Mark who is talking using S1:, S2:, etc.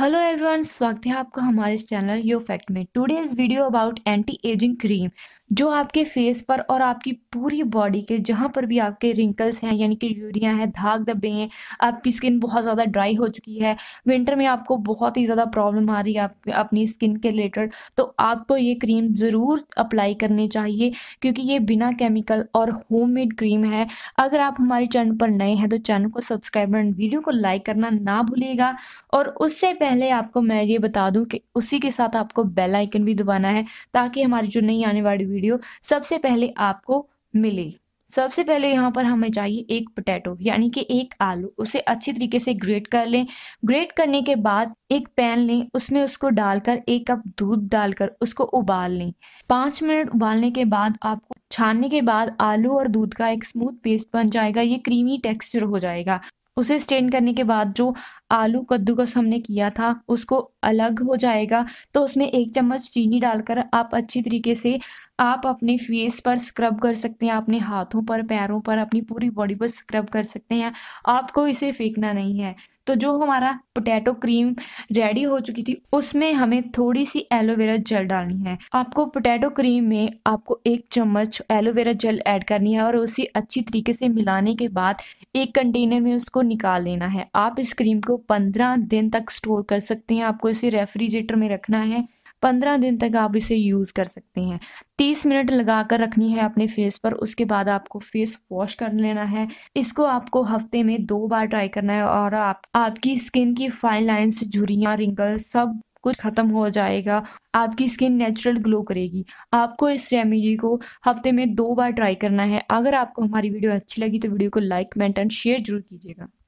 S1: hello everyone स्वागत है आपका हमारे चैनल यो फैक्ट में today is video about anti ageing cream जो आपके फेस पर और आपकी पूरी बॉडी के जहाँ पर भी आपके रिंकल्स हैं यानी कि यूरिया हैं धाग धब्बे हैं आपकी स्किन बहुत ज़्यादा ड्राई हो चुकी है विंटर में आपको बहुत ही ज़्यादा प्रॉब्लम आ रही है आप अपनी स्किन के रिलेटेड तो आपको ये क्रीम ज़रूर अप्लाई करनी चाहिए क्योंकि ये बिना केमिकल और होम क्रीम है अगर आप हमारे चैनल पर नए हैं तो चैनल को सब्सक्राइब एंड वीडियो को लाइक करना ना भूलिएगा और उससे पहले आपको मैं ये बता दूँ कि उसी के साथ आपको बेलाइकन भी दबाना है ताकि हमारी जो नई आने वाली वीडियो सबसे पहले आपको मिले सबसे पहले यहाँ पर हमें चाहिए एक पोटैटो यानी कि एक आलू उसे अच्छी तरीके से ग्रेट कर लें ग्रेट करने के बाद एक पैन लें उसमें उसको डालकर एक कप दूध डालकर उसको उबाल लें पाँच मिनट उबालने के बाद आपको छानने के बाद आलू और दूध का एक स्मूथ पेस्ट बन जाएगा ये क्रीमी टेक्सचर हो जाएगा उसे स्टेन करने के बाद जो आलू कद्दूकस हमने किया था उसको अलग हो जाएगा तो उसमें एक चम्मच चीनी डालकर आप अच्छी तरीके से आप अपने फेस पर स्क्रब कर सकते हैं अपने हाथों पर पैरों पर अपनी पूरी बॉडी पर स्क्रब कर सकते हैं आपको इसे फेंकना नहीं है तो जो हमारा पोटैटो क्रीम रेडी हो चुकी थी उसमें हमें थोड़ी सी एलोवेरा जेल डालनी है आपको पोटैटो क्रीम में आपको एक चम्मच एलोवेरा जेल ऐड करनी है और उसे अच्छी तरीके से मिलाने के बाद एक कंटेनर में उसको निकाल लेना है आप इस क्रीम को पंद्रह दिन तक स्टोर कर सकते हैं आपको इसे रेफ्रिजरेटर में रखना है पंद्रह दिन तक आप इसे यूज़ कर सकते हैं तीस मिनट लगा कर रखनी है अपने फेस पर उसके बाद आपको फेस वॉश कर लेना है इसको आपको हफ्ते में दो बार ट्राई करना है और आप आपकी स्किन की फाइन लाइन्स झुरियाँ रिंकल सब कुछ ख़त्म हो जाएगा आपकी स्किन नेचुरल ग्लो करेगी आपको इस रेमेडी को हफ्ते में दो बार ट्राई करना है अगर आपको हमारी वीडियो अच्छी लगी तो वीडियो को लाइक कमेंट एंड शेयर जरूर कीजिएगा